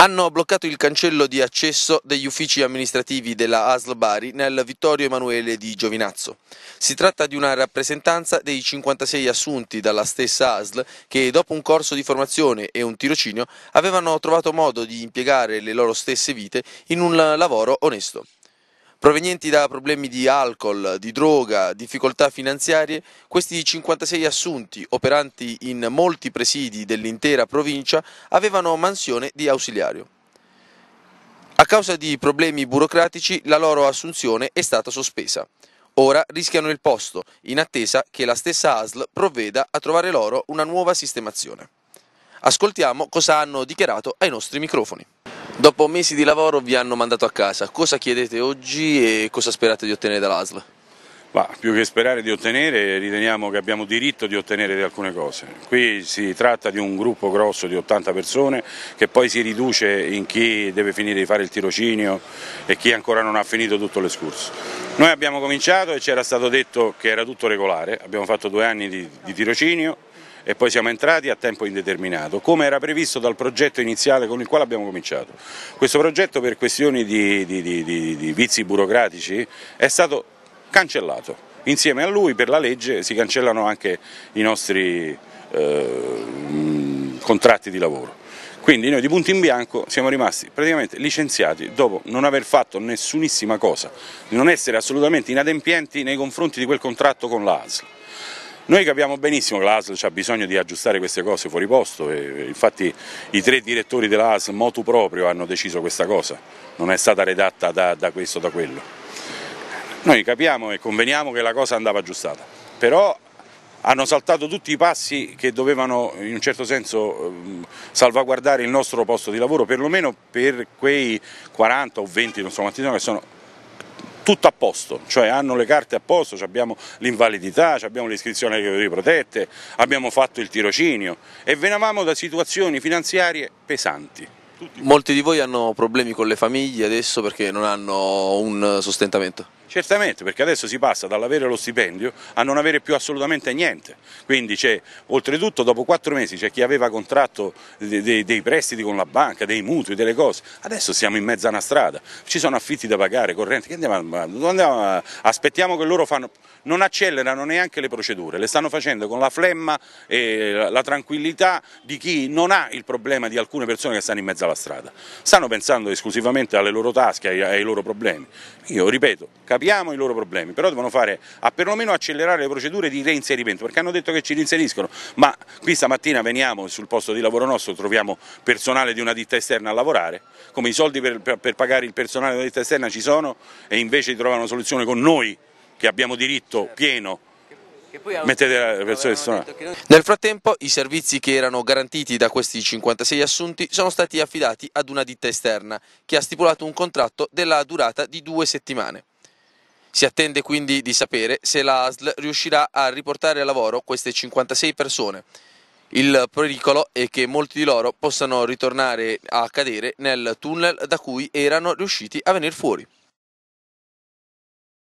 hanno bloccato il cancello di accesso degli uffici amministrativi della ASL Bari nel Vittorio Emanuele di Giovinazzo. Si tratta di una rappresentanza dei 56 assunti dalla stessa ASL che dopo un corso di formazione e un tirocinio avevano trovato modo di impiegare le loro stesse vite in un lavoro onesto. Provenienti da problemi di alcol, di droga, difficoltà finanziarie, questi 56 assunti operanti in molti presidi dell'intera provincia avevano mansione di ausiliario. A causa di problemi burocratici la loro assunzione è stata sospesa. Ora rischiano il posto, in attesa che la stessa ASL provveda a trovare loro una nuova sistemazione. Ascoltiamo cosa hanno dichiarato ai nostri microfoni. Dopo mesi di lavoro vi hanno mandato a casa, cosa chiedete oggi e cosa sperate di ottenere dall'ASL? più che sperare di ottenere, riteniamo che abbiamo diritto di ottenere alcune cose. Qui si tratta di un gruppo grosso di 80 persone che poi si riduce in chi deve finire di fare il tirocinio e chi ancora non ha finito tutto l'escurso. Noi abbiamo cominciato e ci era stato detto che era tutto regolare, abbiamo fatto due anni di, di tirocinio, e poi siamo entrati a tempo indeterminato, come era previsto dal progetto iniziale con il quale abbiamo cominciato. Questo progetto per questioni di, di, di, di vizi burocratici è stato cancellato. Insieme a lui per la legge si cancellano anche i nostri eh, contratti di lavoro. Quindi noi di punto in bianco siamo rimasti praticamente licenziati dopo non aver fatto nessunissima cosa, non essere assolutamente inadempienti nei confronti di quel contratto con l'ASL. Noi capiamo benissimo che l'ASL ha bisogno di aggiustare queste cose fuori posto, e infatti i tre direttori dell'ASL motu proprio hanno deciso questa cosa, non è stata redatta da, da questo o da quello. Noi capiamo e conveniamo che la cosa andava aggiustata, però hanno saltato tutti i passi che dovevano in un certo senso ehm, salvaguardare il nostro posto di lavoro, perlomeno per quei 40 o 20, non so quanti sono, che sono tutto a posto, cioè hanno le carte a posto, abbiamo l'invalidità, abbiamo l'iscrizione alle categorie protette, abbiamo fatto il tirocinio e venivamo da situazioni finanziarie pesanti. Molti di voi hanno problemi con le famiglie adesso perché non hanno un sostentamento? Certamente, perché adesso si passa dall'avere lo stipendio a non avere più assolutamente niente. Quindi c'è, oltretutto, dopo quattro mesi c'è chi aveva contratto dei, dei, prestiti con la banca, dei mutui, delle cose. Adesso siamo in mezzo a una strada, ci sono affitti da pagare, correnti, che andiamo, andiamo aspettiamo che loro fanno, non accelerano neanche le procedure, le stanno facendo con la flemma e la tranquillità di chi non ha il problema di alcune persone che stanno in mezzo alla strada. Stanno pensando esclusivamente alle loro tasche, ai, ai loro problemi. Io ripeto, capisco capiamo i loro problemi, però devono fare a perlomeno accelerare le procedure di reinserimento, perché hanno detto che ci reinseriscono, ma qui stamattina veniamo sul posto di lavoro nostro, troviamo personale di una ditta esterna a lavorare, come i soldi per, per, pagare il personale di una ditta esterna ci sono e invece di trovare una soluzione con noi che abbiamo diritto pieno Mettete la persona nel frattempo i servizi che erano garantiti da questi 56 assunti sono stati affidati ad una ditta esterna che ha stipulato un contratto della durata di due settimane. Si attende quindi di sapere se la ASL riuscirà a riportare a lavoro queste 56 persone. Il pericolo è che molti di loro possano ritornare a cadere nel tunnel da cui erano riusciti a venire fuori.